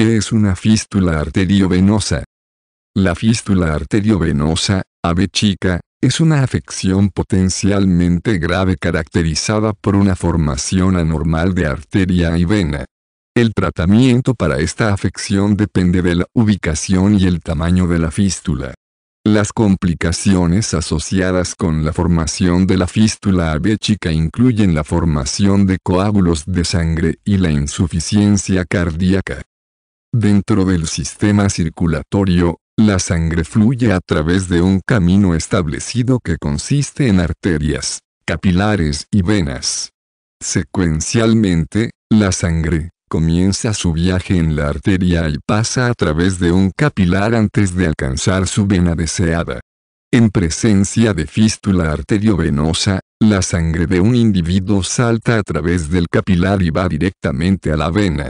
Este es una fístula arteriovenosa? La fístula arteriovenosa, ave chica, es una afección potencialmente grave caracterizada por una formación anormal de arteria y vena. El tratamiento para esta afección depende de la ubicación y el tamaño de la fístula. Las complicaciones asociadas con la formación de la fístula chica incluyen la formación de coágulos de sangre y la insuficiencia cardíaca. Dentro del sistema circulatorio, la sangre fluye a través de un camino establecido que consiste en arterias, capilares y venas. Secuencialmente, la sangre comienza su viaje en la arteria y pasa a través de un capilar antes de alcanzar su vena deseada. En presencia de fístula arteriovenosa, la sangre de un individuo salta a través del capilar y va directamente a la vena.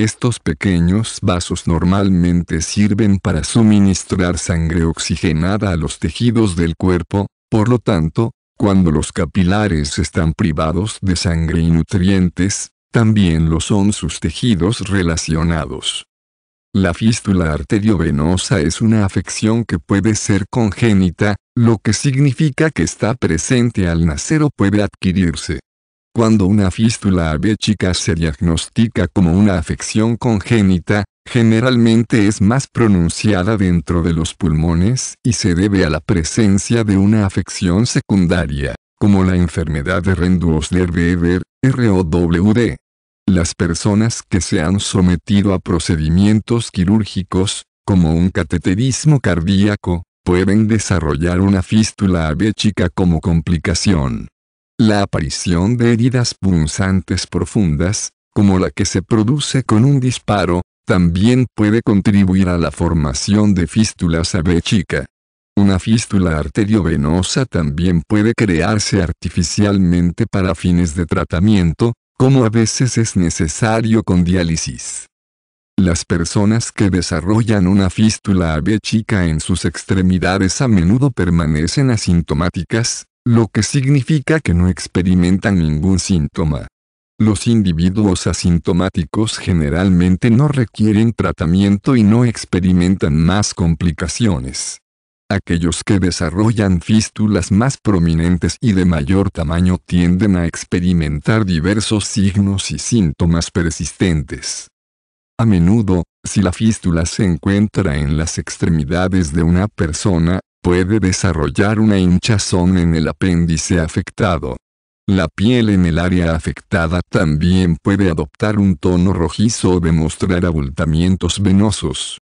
Estos pequeños vasos normalmente sirven para suministrar sangre oxigenada a los tejidos del cuerpo, por lo tanto, cuando los capilares están privados de sangre y nutrientes, también lo son sus tejidos relacionados. La fístula arteriovenosa es una afección que puede ser congénita, lo que significa que está presente al nacer o puede adquirirse. Cuando una fístula abéchica se diagnostica como una afección congénita, generalmente es más pronunciada dentro de los pulmones y se debe a la presencia de una afección secundaria, como la enfermedad de rendu weber ROWD. Las personas que se han sometido a procedimientos quirúrgicos, como un cateterismo cardíaco, pueden desarrollar una fístula abéchica como complicación. La aparición de heridas punzantes profundas, como la que se produce con un disparo, también puede contribuir a la formación de fístulas AB Una fístula arteriovenosa también puede crearse artificialmente para fines de tratamiento, como a veces es necesario con diálisis. Las personas que desarrollan una fístula AB chica en sus extremidades a menudo permanecen asintomáticas, lo que significa que no experimentan ningún síntoma. Los individuos asintomáticos generalmente no requieren tratamiento y no experimentan más complicaciones. Aquellos que desarrollan fístulas más prominentes y de mayor tamaño tienden a experimentar diversos signos y síntomas persistentes. A menudo, si la fístula se encuentra en las extremidades de una persona, puede desarrollar una hinchazón en el apéndice afectado. La piel en el área afectada también puede adoptar un tono rojizo o demostrar abultamientos venosos.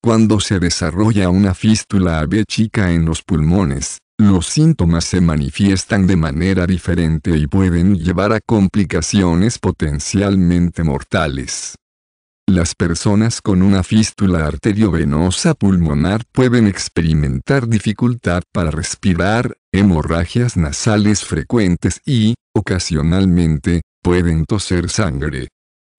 Cuando se desarrolla una fístula AB chica en los pulmones, los síntomas se manifiestan de manera diferente y pueden llevar a complicaciones potencialmente mortales. Las personas con una fístula arteriovenosa pulmonar pueden experimentar dificultad para respirar, hemorragias nasales frecuentes y, ocasionalmente, pueden toser sangre.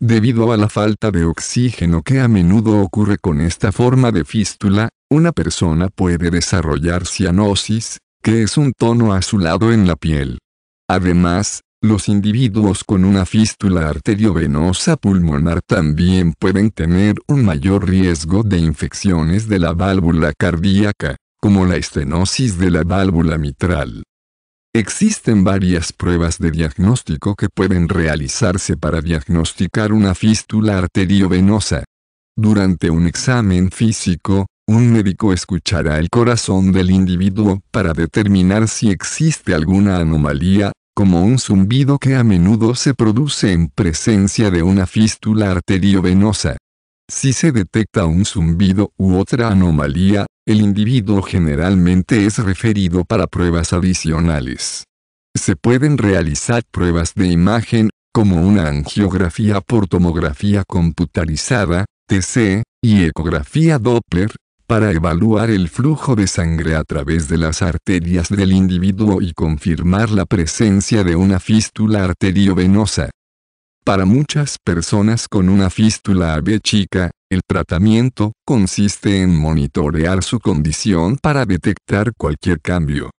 Debido a la falta de oxígeno que a menudo ocurre con esta forma de fístula, una persona puede desarrollar cianosis, que es un tono azulado en la piel. Además, los individuos con una fístula arteriovenosa pulmonar también pueden tener un mayor riesgo de infecciones de la válvula cardíaca, como la estenosis de la válvula mitral. Existen varias pruebas de diagnóstico que pueden realizarse para diagnosticar una fístula arteriovenosa. Durante un examen físico, un médico escuchará el corazón del individuo para determinar si existe alguna anomalía como un zumbido que a menudo se produce en presencia de una fístula arteriovenosa. Si se detecta un zumbido u otra anomalía, el individuo generalmente es referido para pruebas adicionales. Se pueden realizar pruebas de imagen, como una angiografía por tomografía computarizada, TC, y ecografía Doppler, para evaluar el flujo de sangre a través de las arterias del individuo y confirmar la presencia de una fístula arteriovenosa. Para muchas personas con una fístula AB chica, el tratamiento consiste en monitorear su condición para detectar cualquier cambio.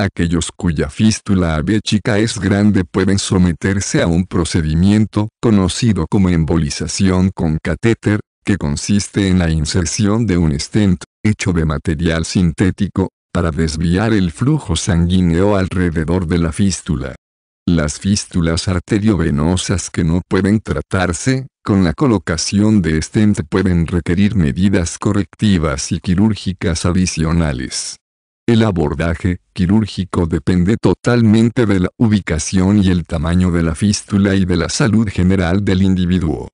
Aquellos cuya fístula AB chica es grande pueden someterse a un procedimiento, conocido como embolización con catéter, que consiste en la inserción de un stent, hecho de material sintético, para desviar el flujo sanguíneo alrededor de la fístula. Las fístulas arteriovenosas que no pueden tratarse, con la colocación de stent pueden requerir medidas correctivas y quirúrgicas adicionales. El abordaje quirúrgico depende totalmente de la ubicación y el tamaño de la fístula y de la salud general del individuo.